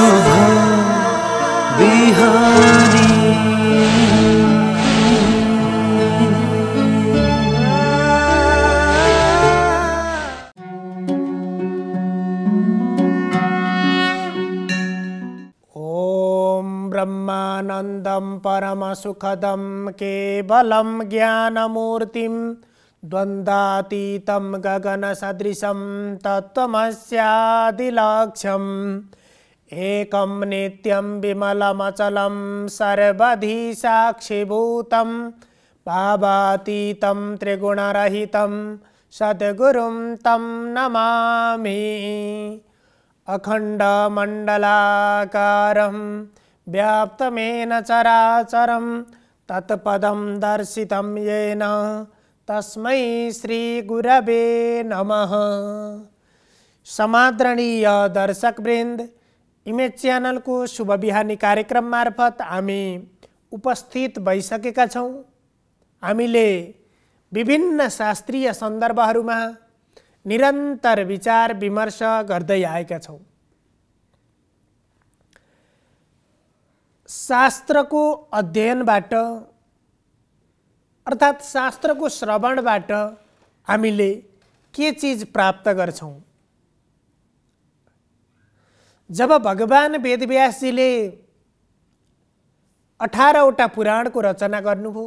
शोभा बिहारी ब्रह्मानन्दं परमसुखदं केवलं ज्ञानमूर्तिं द्वन्द्वातीतं गगनसदृशं तत्त्वमस्यादिलक्ष्यम् एकं नित्यं विमलमचलं सर्वधि साक्षिभूतं पावातीतं त्रिगुणरहितं सद्गुरुं तं नमामि अखण्डमण्डलाकारं व्याप्तमेन चराचरं तत्पदं दर्शितं येन तस्मै श्रीगुरवे नमः समादरणीय दर्शकवृन्द इमेज च्यानलको शुभ बिहानी कार्यक्रम मार्फत हामी उपस्थित भइसकेका छौँ हामीले विभिन्न शास्त्रीय सन्दर्भहरूमा निरन्तर विचार विमर्श गर्दै आएका छौँ शास्त्रको अध्ययनबाट अर्थात् शास्त्रको श्रवणबाट हामीले के चिज प्राप्त गर्छौँ जब भगवान् वेदव्यासजीले अठारवटा पुराणको रचना गर्नुभयो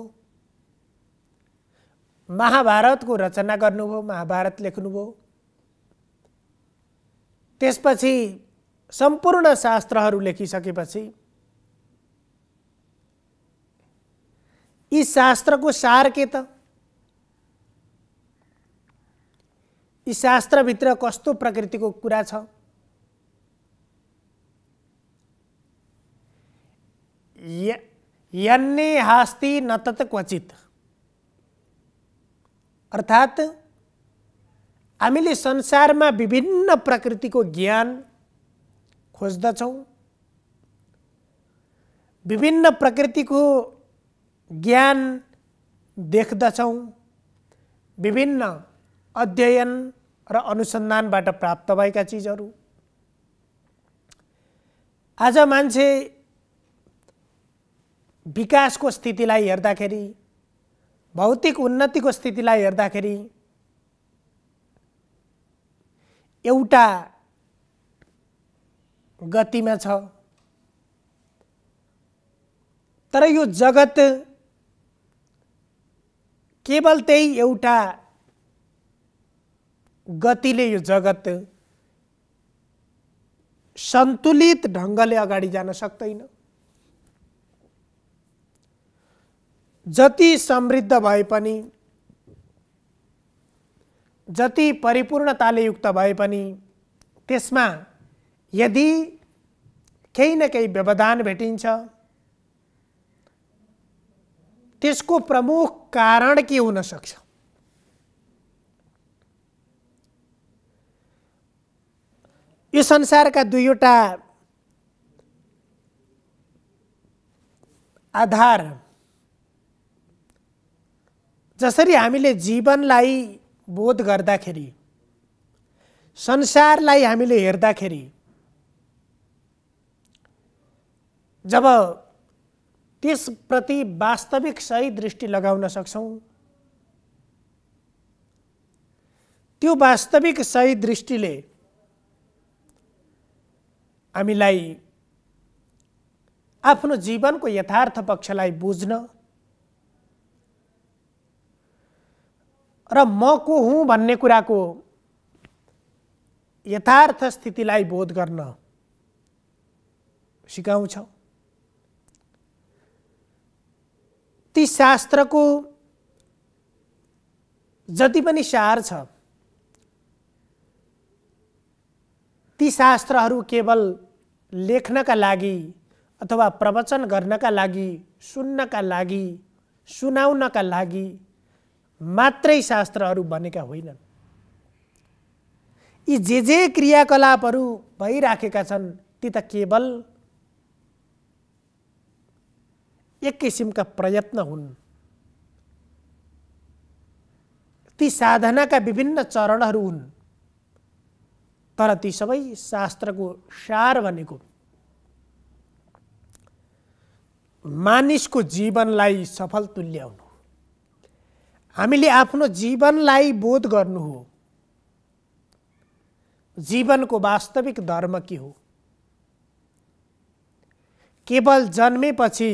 महाभारतको रचना गर्नुभयो महाभारत लेख्नुभयो त्यसपछि सम्पूर्ण शास्त्रहरू लेखिसकेपछि यी शास्त्रको सार के त यी शास्त्रभित्र कस्तो प्रकृतिको कुरा छ यन्ने हास्ति न तत क्वचित अर्थात् हामीले संसारमा विभिन्न प्रकृतिको ज्ञान खोज्दछौँ विभिन्न प्रकृतिको ज्ञान देख्दछौँ विभिन्न अध्ययन र अनुसन्धानबाट प्राप्त भएका चिजहरू आज मान्छे विकासको स्थितिलाई हेर्दाखेरि भौतिक उन्नतिको स्थितिलाई हेर्दाखेरि एउटा गतिमा छ तर यो जगत केवल त्यही एउटा गतिले यो जगत सन्तुलित ढङ्गले अगाडि जान सक्दैन जति समृद्ध भए पनि जति परिपूर्णताले युक्त भए पनि त्यसमा यदि केही न केही व्यवधान भेटिन्छ त्यसको प्रमुख कारण के हुन सक्छ यो संसारका दुईवटा आधार जसरी हामीले जीवनलाई बोध गर्दाखेरि संसारलाई हामीले हेर्दाखेरि जब त्यसप्रति वास्तविक सही दृष्टि लगाउन सक्छौँ त्यो वास्तविक सही दृष्टिले हामीलाई आफ्नो जीवनको यथार्थ पक्षलाई बुझ्न र म को हुँ भन्ने कुराको यथार्थ स्थितिलाई बोध गर्न सिकाउँछ ती शास्त्रको जति पनि सार छ ती शास्त्रहरू केवल लेख्नका लागि अथवा प्रवचन गर्नका लागि सुन्नका लागि सुनाउनका लागि मात्रै शास्त्रहरू भनेका होइनन् यी जे जे क्रियाकलापहरू भइराखेका छन् ती त केवल एक किसिमका प्रयत्न हुन् ती साधनाका विभिन्न चरणहरू हुन् तर ती सबै शास्त्रको सार भनेको मानिसको जीवनलाई सफल तुल्याउनु हामीले आफ्नो जीवनलाई बोध गर्नु हो जीवनको वास्तविक धर्म के हो केवल जन्मेपछि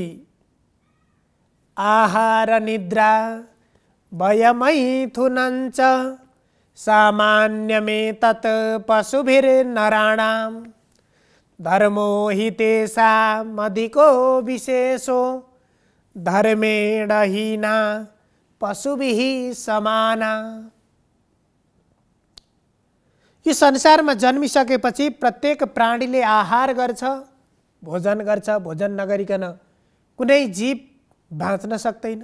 आहार निद्रा भयमै थुनन्च सामान्यमे तत् पशुभिर नराणाम धर्मो हि तेषामधिको विशेषो धर्मेण हिना पशुभि समाना यो संसारमा जन्मिसकेपछि प्रत्येक प्राणीले आहार गर्छ भोजन गर्छ भोजन नगरिकन कुनै जीव बाँच्न सक्दैन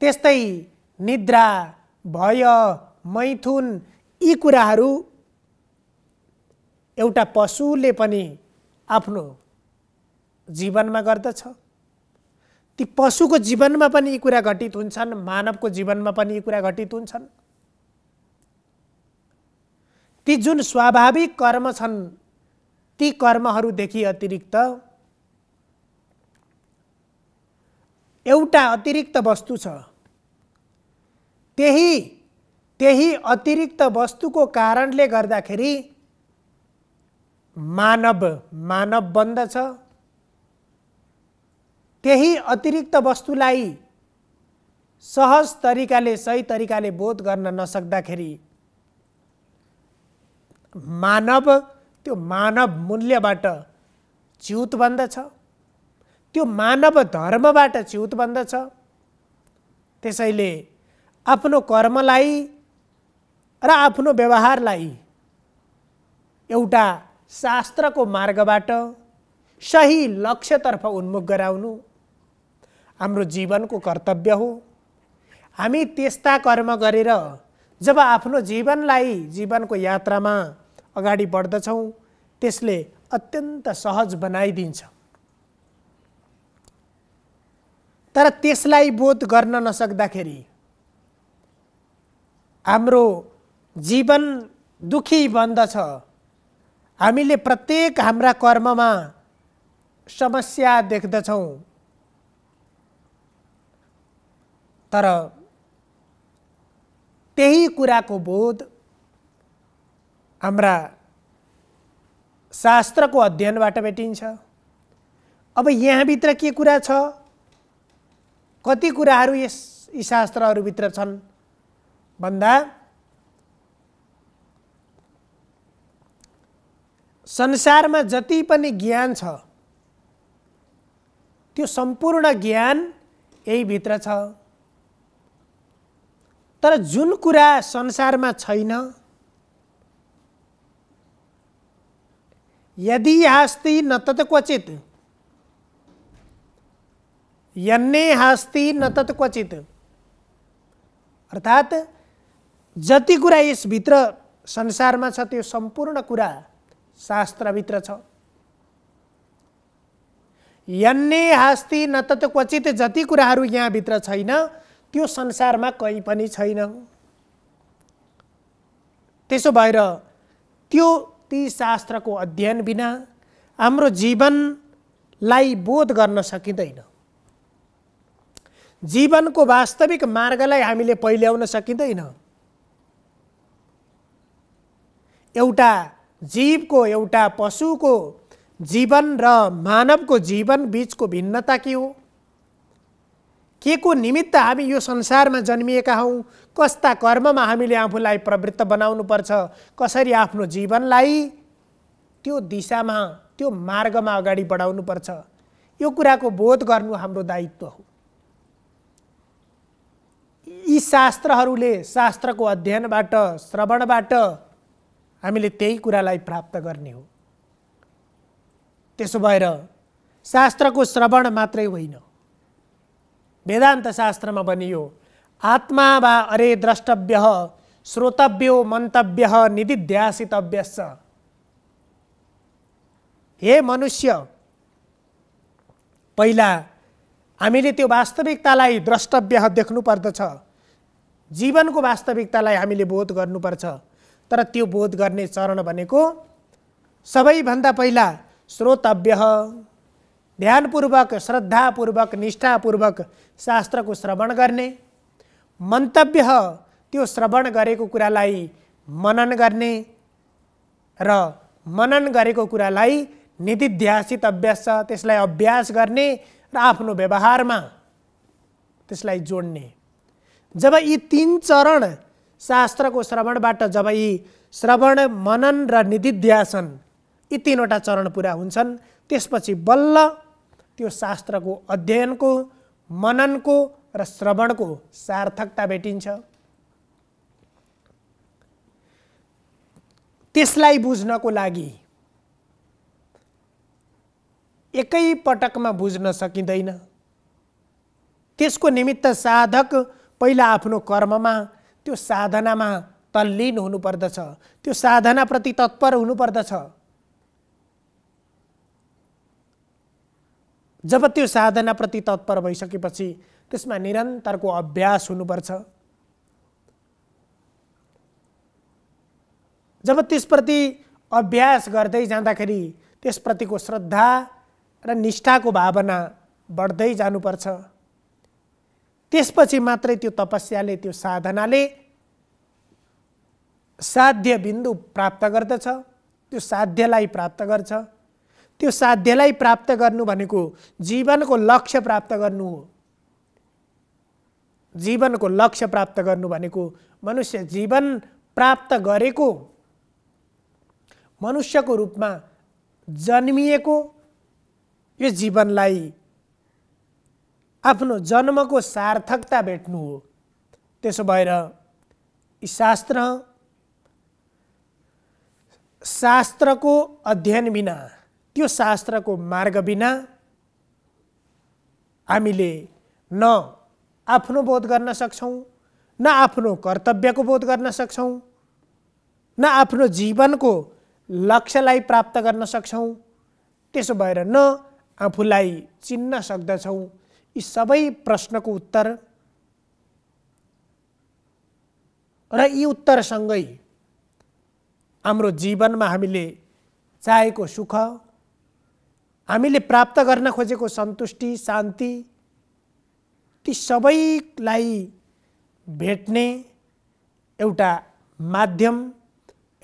त्यस्तै निद्रा भय मैथुन यी कुराहरू एउटा पशुले पनि आफ्नो जीवनमा गर्दछ ती पशुको जीवनमा पनि यी कुरा घटित हुन्छन् मानवको जीवनमा पनि यी कुरा घटित हुन्छन् ती जुन स्वाभाविक कर्म छन् ती कर्महरूदेखि अतिरिक्त एउटा अतिरिक्त वस्तु छ त्यही त्यही अतिरिक्त वस्तुको कारणले गर्दाखेरि मानव मानव बन्दछ त्यही अतिरिक्त वस्तुलाई सहज तरिकाले सही तरिकाले बोध गर्न नसक्दाखेरि मानव त्यो मानव मूल्यबाट च्युत बन्दछ त्यो मानव धर्मबाट च्युत बन्दछ त्यसैले आफ्नो कर्मलाई र आफ्नो व्यवहारलाई एउटा शास्त्रको मार्गबाट सही लक्ष्यतर्फ उन्मुख गराउनु हाम्रो जीवनको कर्तव्य हो हामी त्यस्ता कर्म गरेर जब आफ्नो जीवनलाई जीवनको यात्रामा अगाडि बढ्दछौँ त्यसले अत्यन्त सहज बनाइदिन्छ तर त्यसलाई बोध गर्न नसक्दाखेरि हाम्रो जीवन दुखी बन्दछ हामीले प्रत्येक हाम्रा कर्ममा समस्या देख्दछौँ तर त्यही कुराको बोध हाम्रा शास्त्रको अध्ययनबाट भेटिन्छ अब यहाँभित्र के कुरा छ कति कुराहरू यस यी शास्त्रहरूभित्र छन् भन्दा संसारमा जति पनि ज्ञान छ त्यो सम्पूर्ण ज्ञान यहीभित्र छ तर जुन कुरा संसारमा छैन यदि हास्ति न तत् क्वचित यन्ने हास्ति न तत् क्वचित अर्थात् जति कुरा यसभित्र संसारमा छ त्यो सम्पूर्ण कुरा शास्त्रभित्र छ यन्ने हास्ति न तत् क्वचित जति कुराहरू यहाँभित्र छैन त्यो संसारमा कहीँ पनि छैन त्यसो भएर त्यो ती शास्त्रको अध्ययन बिना हाम्रो जीवनलाई बोध गर्न सकिँदैन जीवनको वास्तविक मार्गलाई हामीले पहिल्याउन सकिँदैन एउटा जीवको एउटा पशुको जीवन र मानवको जीवन बिचको भिन्नता के हो के को निमित्त हामी यो संसारमा जन्मिएका हौ कस्ता कर्ममा हामीले आफूलाई प्रवृत्त बनाउनुपर्छ कसरी आफ्नो जीवनलाई त्यो दिशामा त्यो मार्गमा अगाडि बढाउनुपर्छ यो कुराको बोध गर्नु हाम्रो दायित्व हो यी शास्त्रहरूले शास्त्रको अध्ययनबाट श्रवणबाट हामीले त्यही कुरालाई प्राप्त गर्ने हो त्यसो भएर शास्त्रको श्रवण मात्रै होइन वेदान्त शास्त्रमा बनियो आत्मा वा अरे द्रष्टव्य श्रोतव्यो मन्तव्य निधिध्यासितव्य हे मनुष्य पहिला हामीले त्यो वास्तविकतालाई द्रष्टव्य देख्नुपर्दछ जीवनको वास्तविकतालाई हामीले बोध गर्नुपर्छ तर त्यो बोध गर्ने चरण भनेको सबैभन्दा पहिला श्रोतव्य ध्यानपूर्वक श्रद्धापूर्वक निष्ठापूर्वक शास्त्रको श्रवण गर्ने मन्तव्य त्यो श्रवण गरेको कुरालाई मनन गर्ने र मनन गरेको कुरालाई निधिध्यासित अभ्यास छ त्यसलाई अभ्यास गर्ने र आफ्नो व्यवहारमा त्यसलाई जोड्ने जब यी तिन चरण शास्त्रको श्रवणबाट जब यी श्रवण मनन र निधिध्यासन यी तिनवटा चरण पुरा हुन्छन् त्यसपछि बल्ल त्यो शास्त्रको अध्ययनको मननको र श्रवणको सार्थकता भेटिन्छ त्यसलाई बुझ्नको लागि एकै पटकमा बुझ्न सकिँदैन त्यसको निमित्त साधक पहिला आफ्नो कर्ममा त्यो साधनामा तल्लीन हुनुपर्दछ त्यो साधनाप्रति तत्पर हुनुपर्दछ जब त्यो साधनाप्रति तत्पर भइसकेपछि त्यसमा निरन्तरको अभ्यास हुनुपर्छ जब त्यसप्रति अभ्यास गर्दै जाँदाखेरि त्यसप्रतिको श्रद्धा र निष्ठाको भावना बढ्दै जानुपर्छ त्यसपछि मात्रै त्यो तपस्याले त्यो साधनाले साध्य बिन्दु प्राप्त गर्दछ त्यो साध्यलाई प्राप्त गर्छ त्यो साध्यलाई प्राप्त गर्नु भनेको जीवनको लक्ष्य प्राप्त गर्नु हो जीवनको लक्ष्य प्राप्त गर्नु भनेको मनुष्य जीवन प्राप्त गरेको मनुष्यको रूपमा जन्मिएको यो जीवनलाई आफ्नो जन्मको सार्थकता भेट्नु हो त्यसो भएर यी शास्त्र शास्त्रको अध्ययन बिना त्यो शास्त्रको मार्ग बिना हामीले न आफ्नो बोध गर्न सक्छौँ न आफ्नो कर्तव्यको बोध गर्न सक्छौँ न आफ्नो जीवनको लक्ष्यलाई प्राप्त गर्न सक्छौँ त्यसो भएर न आफूलाई चिन्न सक्दछौँ यी सबै प्रश्नको उत्तर र यी उत्तरसँगै हाम्रो जीवनमा हामीले चाहेको सुख हामीले प्राप्त गर्न खोजेको सन्तुष्टि शान्ति ती सबैलाई भेट्ने एउटा माध्यम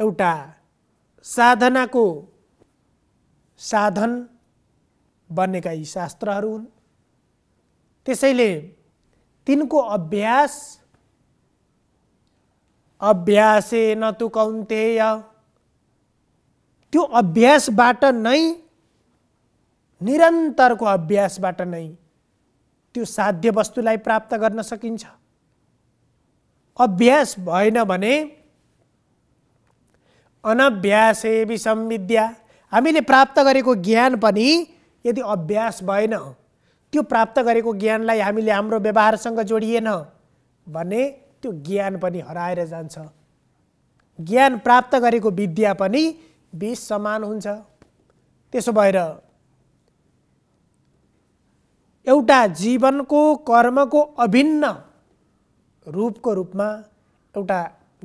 एउटा साधनाको साधन बनेका यी शास्त्रहरू हुन् त्यसैले तिनको अभ्यास अभ्यासे न तु कौन्तेय त्यो अभ्यासबाट नै निरन्तरको अभ्यासबाट नै त्यो साध्य वस्तुलाई प्राप्त गर्न सकिन्छ अभ्यास भएन भने अनभ्यासे विद्या हामीले प्राप्त गरेको ज्ञान पनि यदि अभ्यास भएन त्यो प्राप्त गरेको ज्ञानलाई हामीले हाम्रो व्यवहारसँग जोडिएन भने त्यो ज्ञान पनि हराएर जान्छ ज्ञान प्राप्त गरेको विद्या पनि बिस समान हुन्छ त्यसो भएर एउटा जीवनको कर्मको अभिन्न रूपको रूपमा एउटा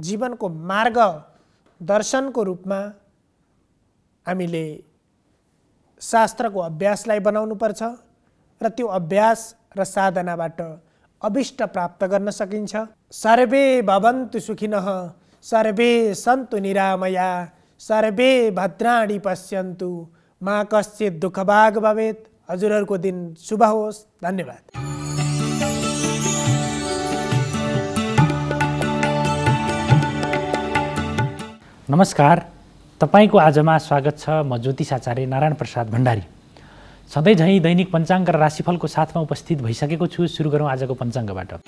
जीवनको मार्ग दर्शनको रूपमा हामीले शास्त्रको अभ्यासलाई बनाउनुपर्छ र त्यो अभ्यास र साधनाबाट अभिष्ट प्राप्त गर्न सकिन्छ सर्वे भवन्तु सुखिन सर्वे सन्तु निरामया सर्वे भद्राणी पश्यन्तु मा कश्चित दुःखभाग भवेत् हजुरहरूको दिन शुभ होस् धन्यवाद नमस्कार तपाईँको आजमा स्वागत छ म ज्योतिष आचार्य नारायण प्रसाद भण्डारी झैँ दैनिक पञ्चाङ्ग र राशिफलको साथमा उपस्थित भइसकेको छु सुरु गरौँ आजको पञ्चाङ्गबाट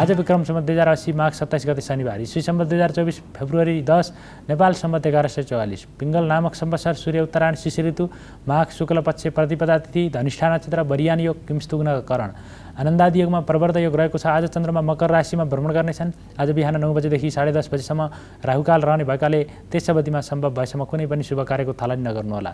आज विक्रम सम्बन्ध दुई हजार अस्सी माघ सत्ताइस गते शनिबार इस्वी सम्बत दुई हजार चौबिस फेब्रुअरी दस नेपाल सम्बन्ध एघार सय चौवालिस पिङ्गल नामक सम्बसार सूर्य उत्तरायण शिशिर ऋतु माघ शुक्ल पक्ष प्रतिपदा तिथि धनिष्ठा नक्षत्र बरियान योग किमस्तुग्नकरण आनन्दादि योगमा प्रवर्त योग रहेको छ आज चन्द्रमा मकर राशिमा भ्रमण गर्नेछन् आज बिहान नौ बजेदेखि साढे दस बजीसम्म राहुकाल रहने भएकाले त्यस अवधिमा सम्भव भएसम्म कुनै पनि शुभ कार्यको थालनी नगर्नुहोला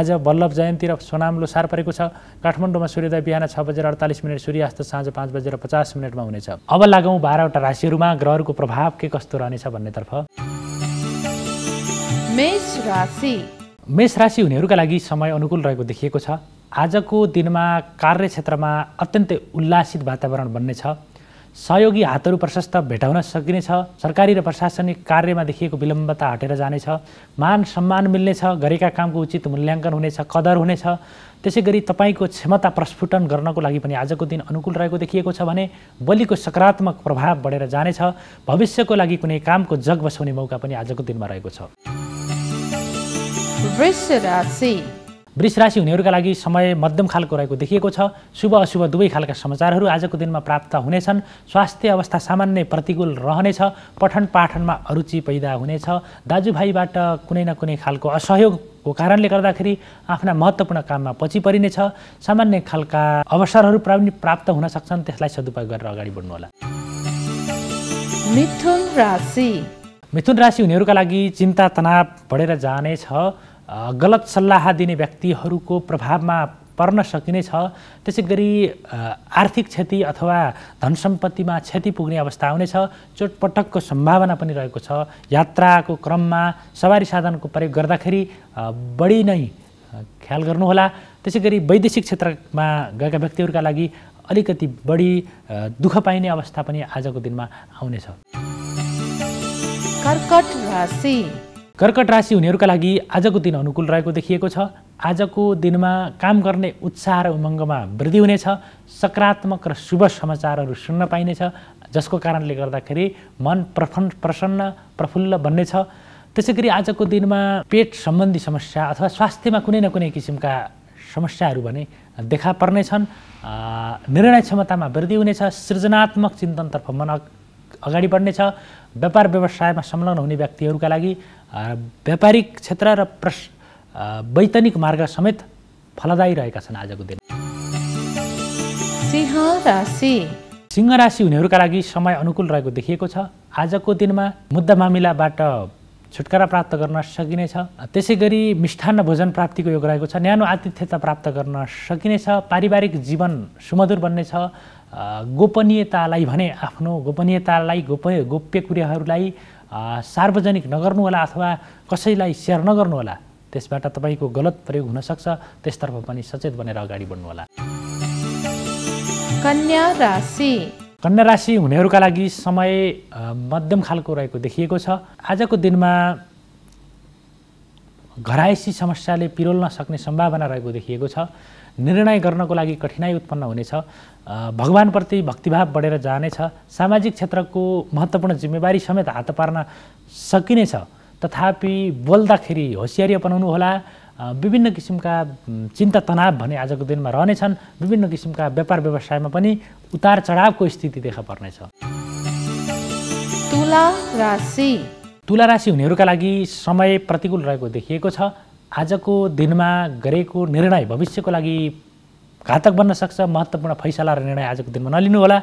आज बल्लभ जयन्ती र सोनाम लोसार परेको छ काठमाडौँमा सूर्योदय बिहान छ बजेर अडतालिस मिनट सूर्यास्त साँझ पाँच बजेर पचास मिनटमा हुनेछ अब लागौँ बाह्रवटा राशिहरूमा ग्रहहरूको प्रभाव के कस्तो रहनेछ भन्नेतर्फ मेष राशि हुनेहरूका लागि समय अनुकूल रहेको देखिएको छ आजको दिनमा कार्यक्षेत्रमा अत्यन्तै उल्लासित वातावरण बन्नेछ सहयोगी हातहरू प्रशस्त भेटाउन सकिनेछ सरकारी र प्रशासनिक कार्यमा देखिएको विलम्बता हटेर जानेछ मान सम्मान मिल्नेछ गरेका कामको उचित मूल्याङ्कन हुनेछ कदर हुनेछ त्यसै गरी तपाईँको क्षमता प्रस्फुटन गर्नको लागि पनि आजको दिन अनुकूल रहेको देखिएको छ भने बलिको सकारात्मक प्रभाव बढेर जानेछ भविष्यको लागि कुनै कामको जग बसाउने मौका पनि आजको दिनमा रहेको छ वृष राशि हुनेहरूका लागि समय मध्यम खालको रहेको देखिएको छ शुभ अशुभ दुवै खालका समाचारहरू आजको दिनमा प्राप्त हुनेछन् स्वास्थ्य अवस्था सामान्य प्रतिकूल रहनेछ पठन पाठनमा अरुचि पैदा हुनेछ दाजुभाइबाट कुनै न कुनै खालको असहयोगको कारणले गर्दाखेरि आफ्ना महत्त्वपूर्ण काममा पछि परिनेछ सामान्य खालका अवसरहरू पनि प्राप्त हुन सक्छन् त्यसलाई सदुपयोग गरेर अगाडि बढ्नुहोला मिथुन राशि मिथुन राशि हुनेहरूका लागि चिन्ता तनाव बढेर जानेछ गलत सल्लाह दिने व्यक्तिहरूको प्रभावमा पर्न सकिने छ त्यसै गरी आर्थिक क्षति अथवा धन सम्पत्तिमा क्षति पुग्ने अवस्था आउनेछ चोटपटकको सम्भावना पनि रहेको छ यात्राको क्रममा सवारी साधनको प्रयोग गर्दाखेरि बढी नै ख्याल गर्नुहोला त्यसै गरी वैदेशिक क्षेत्रमा गएका व्यक्तिहरूका लागि अलिकति बढी दुःख पाइने अवस्था पनि आजको दिनमा आउनेछ कर्कट राशि कर्कट राशि हुनेहरूका लागि आजको दिन अनुकूल रहेको देखिएको छ आजको दिनमा काम गर्ने उत्साह र उमङ्गमा वृद्धि हुनेछ सकारात्मक र शुभ समाचारहरू सुन्न पाइनेछ जसको कारणले गर्दाखेरि मन प्रफ प्रसन्न प्रफुल्ल बन्नेछ त्यसै गरी आजको दिनमा पेट सम्बन्धी समस्या अथवा स्वास्थ्यमा कुनै न कुनै किसिमका समस्याहरू भने देखा पर्नेछन् निर्णय क्षमतामा वृद्धि हुनेछ सृजनात्मक चिन्तनतर्फ मन अगाडि बढ्नेछ व्यापार व्यवसायमा संलग्न हुने व्यक्तिहरूका लागि व्यापारिक क्षेत्र र प्रश वैतनिक मार्ग समेत फलदायी रहेका छन् आजको दिन सिंह राशि सिंह राशि हुनेहरूका लागि समय अनुकूल रहेको देखिएको छ आजको दिनमा मुद्दा मामिलाबाट छुटकारा प्राप्त गर्न सकिनेछ त्यसै गरी मिष्ठान्न भोजन प्राप्तिको योग रहेको छ न्यानो आतिथ्यता प्राप्त गर्न सकिनेछ पारिवारिक जीवन सुमधुर बन्नेछ गोपनीयतालाई भने आफ्नो गोपनीयतालाई गोप्य गोप्य कुराहरूलाई सार्वजनिक नगर्नुहोला अथवा कसैलाई सेयर नगर्नुहोला त्यसबाट तपाईँको गलत प्रयोग हुनसक्छ त्यसतर्फ पनि सचेत बनेर अगाडि बढ्नुहोला कन्या राशि कन्या राशि हुनेहरूका लागि समय मध्यम खालको रहेको देखिएको छ आजको दिनमा घरायसी समस्याले पिरोल्न सक्ने सम्भावना रहेको देखिएको छ निर्णय गर्नको लागि कठिनाइ उत्पन्न हुनेछ भगवान्प्रति भक्तिभाव बढेर जानेछ सामाजिक क्षेत्रको महत्त्वपूर्ण जिम्मेवारी समेत हात पार्न सकिनेछ तथापि बोल्दाखेरि होसियारी होला विभिन्न किसिमका चिन्ता तनाव भने आजको दिनमा रहनेछन् विभिन्न किसिमका व्यापार व्यवसायमा पनि उतार चढावको स्थिति देखा पर्नेछ तुला राशि तुला राशि हुनेहरूका लागि समय प्रतिकूल रहेको देखिएको छ आजको दिनमा गरेको निर्णय भविष्यको लागि घातक बन्न सक्छ महत्त्वपूर्ण फैसला र निर्णय आजको दिनमा नलिनुहोला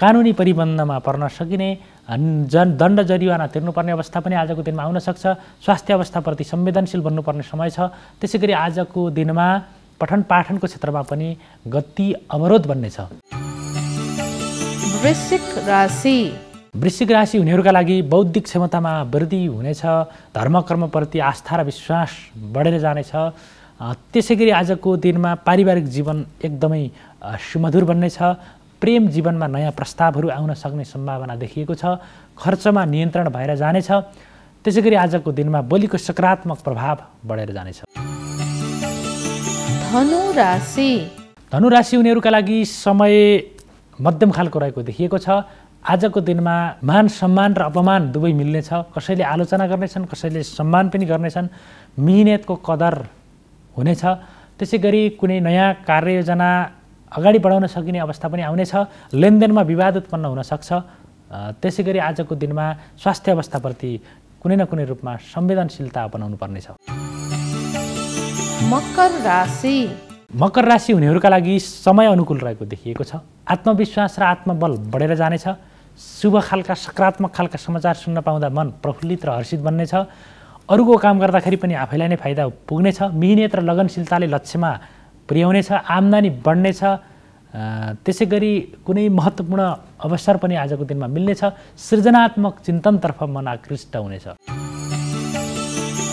कानुनी परिबन्धमा पर्न सकिने जन दण्ड जरिवाना तिर्नुपर्ने अवस्था पनि आजको दिनमा आउन सक्छ स्वास्थ्य अवस्थाप्रति संवेदनशील बन्नुपर्ने समय छ त्यसै गरी आजको दिनमा पठन पाठनको क्षेत्रमा पनि गति अवरोध बन्नेछ वृश्चिक राशि हुनेहरूका लागि बौद्धिक क्षमतामा वृद्धि हुनेछ धर्म धर्मकर्मप्रति आस्था र विश्वास बढेर जानेछ त्यसै गरी आजको दिनमा पारिवारिक जीवन एकदमै सुमधुर बन्नेछ प्रेम जीवनमा नयाँ प्रस्तावहरू आउन सक्ने सम्भावना देखिएको छ खर्चमा नियन्त्रण भएर जानेछ त्यसै गरी आजको दिनमा बोलीको सकारात्मक प्रभाव बढेर जानेछ धनु राशि धनु राशि हुनेहरूका लागि समय मध्यम खालको रहेको देखिएको छ आजको दिनमा मान सम्मान र अपमान दुवै मिल्ने छ कसैले आलोचना गर्नेछन् कसैले सम्मान पनि गर्नेछन् मिहिनेतको कदर हुनेछ त्यसै गरी कुनै नयाँ कार्ययोजना अगाडि बढाउन सकिने अवस्था पनि आउनेछ लेनदेनमा विवाद उत्पन्न हुनसक्छ त्यसै गरी आजको दिनमा स्वास्थ्य अवस्थाप्रति कुनै न कुनै रूपमा संवेदनशीलता अपनाउनु पर्नेछ मकर राशि मकर राशि हुनेहरूका लागि समय अनुकूल रहेको देखिएको छ आत्मविश्वास र आत्मबल बढेर जानेछ शुभ खालका सकारात्मक खालका समाचार सुन्न पाउँदा मन प्रफुल्लित र हर्षित बन्नेछ अरूको काम गर्दाखेरि पनि आफैलाई नै फाइदा पुग्नेछ मिहिनेत र लगनशीलताले लक्ष्यमा पुर्याउनेछ आम्दानी बढ्नेछ त्यसै गरी कुनै महत्त्वपूर्ण अवसर पनि आजको दिनमा मिल्नेछ सृजनात्मक चिन्तनतर्फ मन आकृष्ट हुनेछ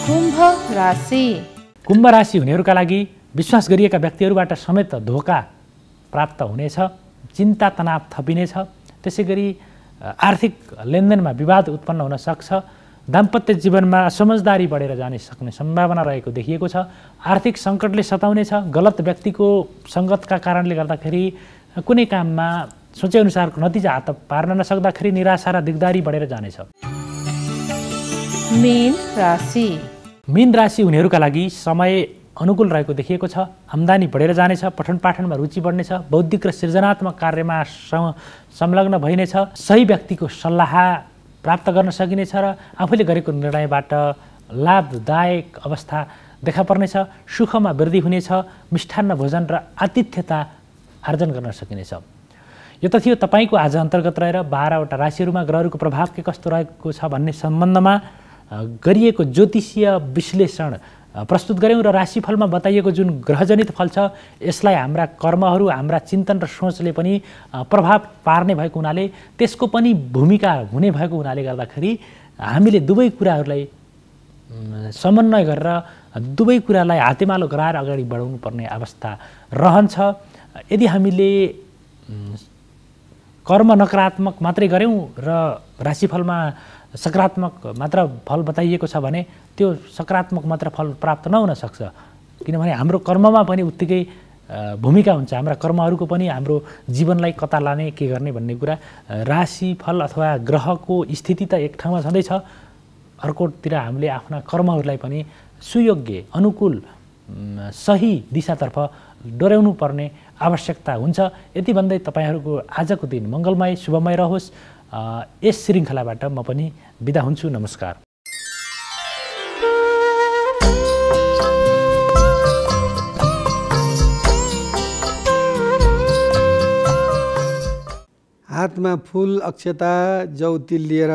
कुम्भ राशि कुम्भ राशि हुनेहरूका लागि विश्वास गरिएका व्यक्तिहरूबाट समेत धोका प्राप्त हुनेछ चिन्ता तनाव थपिनेछ त्यसै गरी आर्थिक लेनदेनमा विवाद उत्पन्न हुन सक्छ दाम्पत्य जीवनमा समझदारी बढेर जाने सक्ने सम्भावना रहेको देखिएको छ आर्थिक सङ्कटले सताउनेछ गलत व्यक्तिको सङ्गतका कारणले गर्दाखेरि कुनै काममा सोचेअनुसारको नतिजा हात पार्न नसक्दाखेरि निराशा र दिगदारी बढेर जानेछ मीन राशि हुनेहरूका लागि समय अनुकूल रहेको देखिएको छ आम्दानी बढेर जानेछ पठन पाठनमा रुचि बढ्नेछ बौद्धिक र सृजनात्मक कार्यमा संलग्न भइनेछ सही व्यक्तिको सल्लाह प्राप्त गर्न सकिनेछ र आफूले गरेको निर्णयबाट लाभदायक अवस्था देखा पर्नेछ सुखमा वृद्धि हुनेछ मिष्ठान्न भोजन र आतिथ्यता आर्जन गर्न सकिनेछ यो त थियो तपाईँको आज अन्तर्गत रहेर बाह्रवटा राशिहरूमा ग्रहहरूको प्रभाव के कस्तो रहेको छ भन्ने सम्बन्धमा गरिएको ज्योतिषीय विश्लेषण प्रस्तुत गऱ्यौँ र राशिफलमा बताइएको जुन ग्रहजनित फल छ यसलाई हाम्रा कर्महरू हाम्रा चिन्तन र सोचले पनि प्रभाव पार्ने भएको हुनाले त्यसको पनि भूमिका हुने भएको हुनाले गर्दाखेरि हामीले दुवै कुराहरूलाई समन्वय गरेर दुवै कुरालाई हातेमालो गराएर अगाडि बढाउनु पर्ने अवस्था रहन्छ यदि हामीले कर्म नकारात्मक मात्रै गऱ्यौँ र राशिफलमा सकारात्मक मात्र फल बताइएको छ भने त्यो सकारात्मक मात्र फल प्राप्त नहुन सक्छ किनभने हाम्रो कर्ममा पनि उत्तिकै भूमिका हुन्छ हाम्रा कर्महरूको पनि हाम्रो जीवनलाई कता लाने के गर्ने भन्ने कुरा राशि फल अथवा ग्रहको स्थिति त एक ठाउँमा छँदैछ अर्कोतिर हामीले आफ्ना कर्महरूलाई पनि सुयोग्य अनुकूल सही दिशातर्फ डोर्याउनु पर्ने आवश्यकता हुन्छ यति भन्दै तपाईँहरूको आजको दिन मङ्गलमय शुभमय रहोस् यस श्रृङ्खलाबाट म पनि बिदा हुन्छु नमस्कार हातमा फुल अक्षता जौति लिएर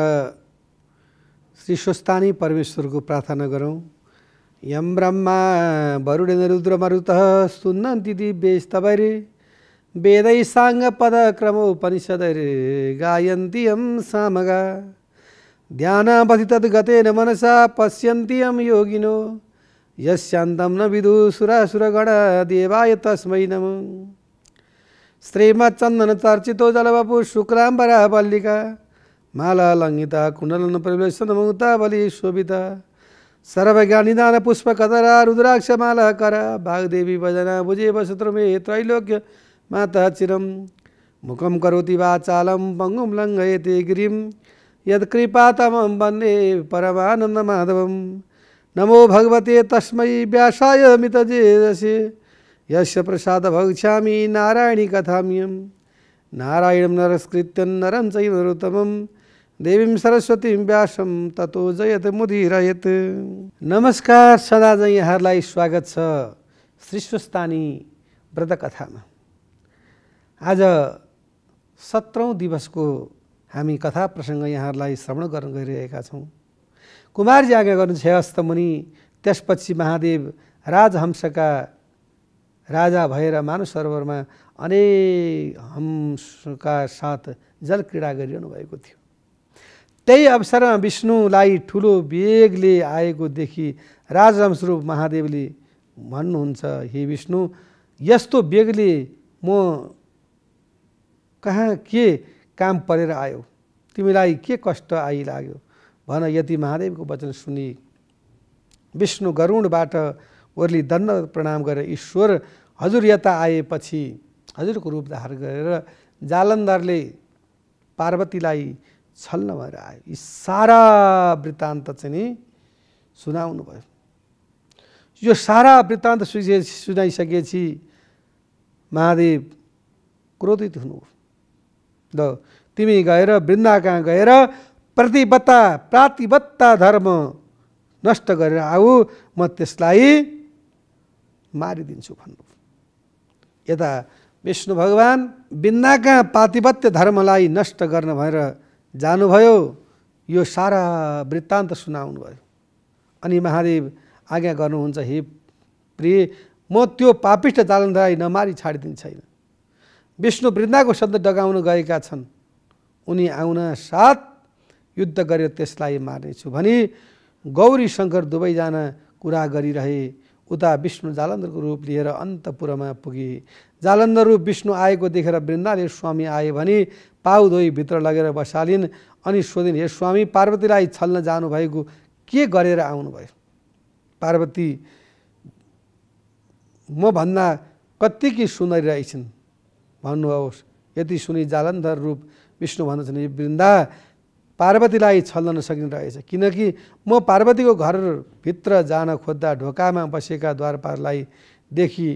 श्री स्वस्तानी परमेश्वरको प्रार्थना गरौँ यम ब्रह्मा वरुडेन रुद्र मरुत सुन्नन्ति दिदी बेस वेदैसाङ्गपदक्रमोपनिषदैर् गायन्ति यं सामगा ध्यानापथि तद्गतेन मनसा पश्यन्ति योगिनो यस्यान्तं न विदुसुरासुरगणदेवाय तस्मै नमो श्रीमच्चन्दनचर्चितो जलवपु शुक्राम्बरा बल्लिका मालालङ्घिता कुण्डलनप्रवेशनमुक्ता बलि शोभिता सर्वज्ञानिदानपुष्पकतरा रुद्राक्षमाला करा भागदेवी भजना भुजे वसुत्रमे त्रैलोक्य माता चिरम मुखम करोति वाचालम पङ्गुम लङ्घयते गिरिम् यत्कृपा तमं वन्दे परमानन्दमाधवं नमो भगवते तस्मै व्यासाय मितजेदसि यस्य प्रसादभक्ष्यामि नारायणी कथाम्यं नारायणं नरस्कृत्यं नरं चैव नरोत्तमं देवीं सरस्वतीं व्यासं ततो जयत मुदिरयत् नमस्कार सदा स्वागत छ श्रीस्वस्तानी व्रतकथामा आज सत्रौँ दिवसको हामी कथा प्रसङ्ग यहाँहरूलाई श्रवण गर्न गइरहेका छौँ कुमारजी आज्ञा गर्नु छ मुनि त्यसपछि महादेव राजहंसका राजा भएर मानव सरोवरमा अनेक हंसका साथ जल क्रीडा गरिरहनु भएको थियो त्यही अवसरमा विष्णुलाई ठुलो वेगले आएकोदेखि राजहंस रूप महादेवले भन्नुहुन्छ हे विष्णु यस्तो वेगले म कहाँ के काम परेर आयो तिमीलाई के कष्ट आइलाग्यो भन यति महादेवको वचन सुनि विष्णु गरुणबाट ओर्ली दण्ड प्रणाम गरेर ईश्वर हजुर यता आएपछि हजुरको रूप धार गरेर जालन्धरले पार्वतीलाई छल्न भएर आयो यी सारा वृत्तान्त चाहिँ नि सुनाउनु भयो यो सारा वृत्तान्त सुझे सुनाइसकेपछि महादेव क्रोधित हुनुभयो ल तिमी गएर वृन्दा कहाँ गएर प्रतिबद्धता प्रतिबत्ता धर्म नष्ट गरेर आऊ म त्यसलाई मारिदिन्छु भन्नु यता विष्णु भगवान् वृन्दाका पातिपत्य धर्मलाई नष्ट गर्न भनेर जानुभयो यो सारा वृत्तान्त सुनाउनु भयो अनि महादेव आज्ञा गर्नुहुन्छ हे प्रिय म त्यो पापिष्ट जालन्धरलाई नमारी छाडिदिन्छु विष्णु वृन्दाको शब्द डगाउन गएका छन् उनी आउन साथ युद्ध गरेर त्यसलाई मार्नेछु भने गौरी शङ्कर दुवैजना कुरा गरिरहे उता विष्णु जालन्धरको रूप लिएर अन्तपुरमा पुगे जालन्धर रूप विष्णु आएको देखेर वृन्दाले स्वामी आए भने पाउ धोई भित्र लगेर बसालिन् अनि सोधिन् हे स्वामी पार्वतीलाई छल्न जानुभएको के गरेर आउनुभयो पार्वती म मभन्दा कत्तिकी सुन्दरी रहेछन् भन्नुहोस् यति सुनि जालन्धर रूप विष्णु भन्दछन् यो वृन्दा पार्वतीलाई छल्न नसकिने रहेछ किनकि म पार्वतीको घरभित्र जान खोज्दा ढोकामा बसेका द्वारपारलाई देखि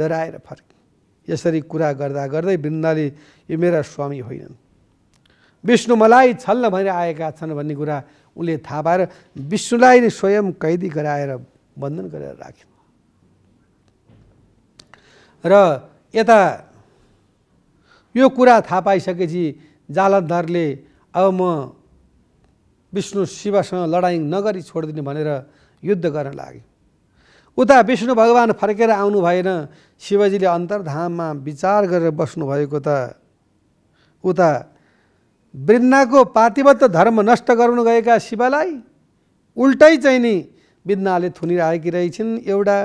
डराएर फर्केँ यसरी कुरा गर्दा गर्दै वृन्दाले यो मेरा स्वामी होइनन् विष्णु मलाई छल्न भनेर आएका छन् भन्ने कुरा उनले थाहा पाएर विष्णुलाई नै स्वयं कैदी गराएर बन्धन गरेर राख्यो र यता यो कुरा थाहा पाइसकेपछि जालन्धरले अब म विष्णु शिवसँग लडाइँ नगरी छोडिदिनु भनेर युद्ध गर्न लाग्यो उता विष्णु भगवान् फर्केर आउनु भएन शिवजीले अन्तर्धाममा विचार गरेर बस्नुभएको त उता वृन्दाको पातिबद्ध धर्म नष्ट गर्नु गएका शिवलाई उल्टै चाहिँ नि वृन्दाले थुनिरहेकी रहेछन् एउटा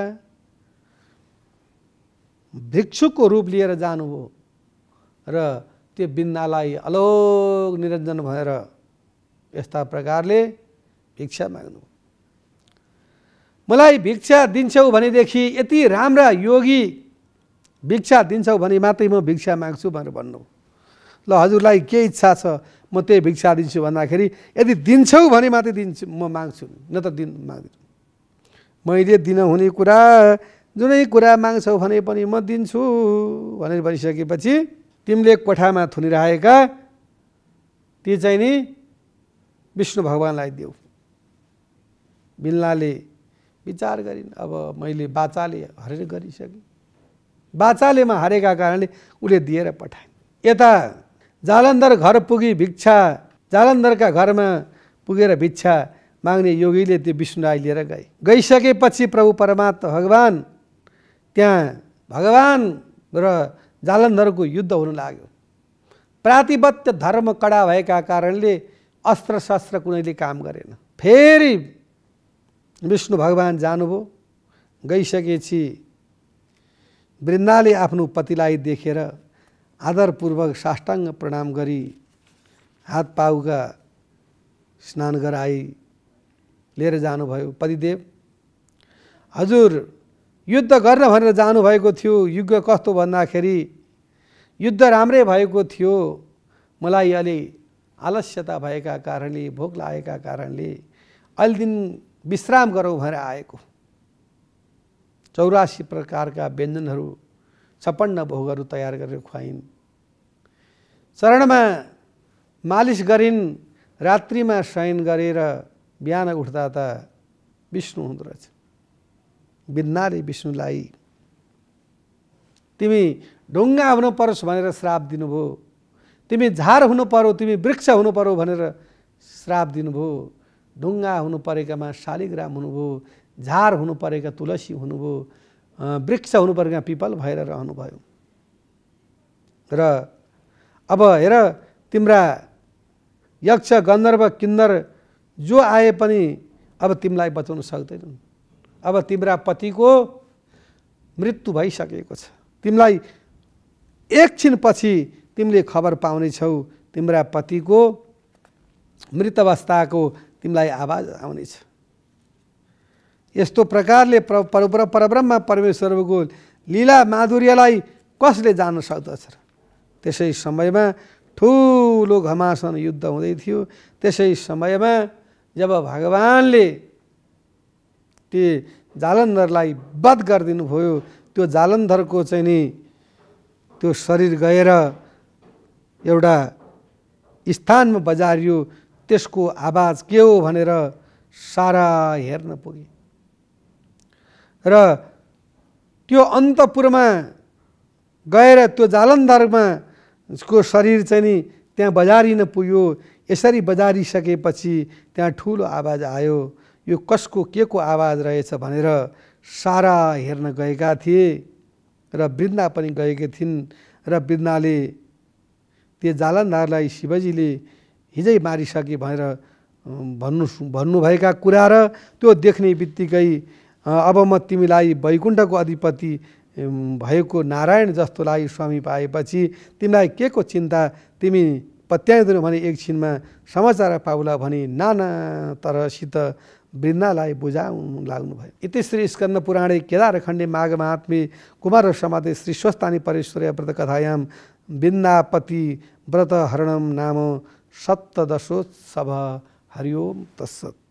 भिक्षुकको रूप लिएर जानुभयो र त्यो बिन्दालाई अलोक निरञ्जन भएर यस्ता प्रकारले भिक्षा माग्नु मलाई भिक्षा दिन्छौ भनेदेखि यति राम्रा योगी भिक्षा दिन्छौ भने मात्रै म भिक्षा माग्छु भनेर भन्नु ल हजुरलाई के इच्छा छ म त्यही भिक्षा दिन्छु भन्दाखेरि यदि दिन्छौ भने मात्रै दिन्छु म माग्छु न त दिन माग्छु मैले दिन हुने कुरा जुनै कुरा माग्छौ भने पनि म दिन्छु भनेर भनिसकेपछि तिमीले कोठामा थुनिरहेका ती चाहिँ नि विष्णु भगवान्लाई देऊ बिल्लाले विचार गरिन् अब मैले बाचाले हरेर गरिसकेँ बाचालेमा हारेका कारणले उसले दिएर पठाइन् यता जालन्धर घर पुगी भिक्षा जालन्धरका घरमा पुगेर भिक्षा माग्ने योगीले त्यो विष्णुलाई लिएर गए गइसकेपछि प्रभु परमात्मा भगवान् त्यहाँ भगवान् र जालंधर को युद्ध हुन लगे प्रातिबत्त धर्म कडा भैया कारण अस्त्र शस्त्र कुनैले काम करेन फेरी विष्णु भगवान गई सके वृंदा ने आपने पतिलाई देखे आदरपूर्वक साष्टांग प्रणाम हाथ पाऊ का स्नान कराई लानु पतिदेव हजूर युद्ध गर्न भनेर जानुभएको थियो युग कस्तो भन्दाखेरि युद्ध राम्रै भएको थियो मलाई अलि आलस्यता भएका कारणले भोक लागेका कारणले अहिले दिन विश्राम गरौँ भनेर आएको चौरासी प्रकारका व्यञ्जनहरू छप्पन्न भोगहरू तयार गरेर खुवाइन् चरणमा मालिस गरिन् रात्रिमा शयन गरेर बिहान उठ्दा त विष्णु हुँदो रहेछ बिन्नाले विष्णुलाई तिमी ढुङ्गा हुनु परोस् भनेर श्राप दिनुभयो तिमी झार हुनु पर्यो तिमी वृक्ष हुनु पर्यो भनेर श्राप दिनुभयो ढुङ्गा हुनु परेकामा शालिग्राम हुनुभयो झार हुनु परेका तुलसी हुनुभयो वृक्ष हुनु परेका पिपल भएर रहनुभयो र अब हेर तिम्रा यक्ष गन्धर्व किन्दर जो आए पनि अब तिमीलाई बचाउन सक्दैनन् अब तिम्रा पतिको मृत्यु भइसकेको छ तिमीलाई एकछिनपछि तिमीले खबर पाउनेछौ तिम्रा पतिको मृत अवस्थाको तिमीलाई आवाज आउनेछ यस्तो प्रकारले प्र परब्रह्म परमेश्वरको लीला माधुर्यलाई कसले जान सक्दछ त्यसै समयमा ठुलो घमासन युद्ध हुँदै थियो त्यसै समयमा जब भगवान्ले ती जालन्धरलाई बध गरिदिनुभयो त्यो जालन्धरको चाहिँ नि त्यो शरीर गएर एउटा स्थानमा बजारियो त्यसको आवाज के हो भनेर सारा हेर्न पुगे र त्यो अन्तपुरमा गएर त्यो जालन्धरमा उसको शरीर चाहिँ नि त्यहाँ बजारिन पुग्यो यसरी बजारिसकेपछि त्यहाँ ठुलो आवाज आयो यो कसको के को आवाज रहेछ भनेर सारा हेर्न गएका थिए र वृन्दा पनि गएकी थिइन् र वृन्दाले त्यो जालन्धारलाई शिवजीले हिजै मारिसके भनेर भन्नु भन्नुभएका कुरा र त्यो देख्ने बित्तिकै अब म तिमीलाई वैकुण्ठको अधिपति भएको नारायण जस्तोलाई स्वामी पाएपछि तिमीलाई के को चिन्ता तिमी पत्याइदिनु भने एकछिनमा समाचार पाउला भने नाना तरसित वृन्दालाई भयो लाग्नुभयो श्री स्कन्द पुराणे केदारखण्डे माघ महात्मे कुमार समाधे श्री स्वस्तानी परेश्वर कथायाम वृन्दापति हरणम नाम सप्तदशोत्सव हरिओम तस्सत्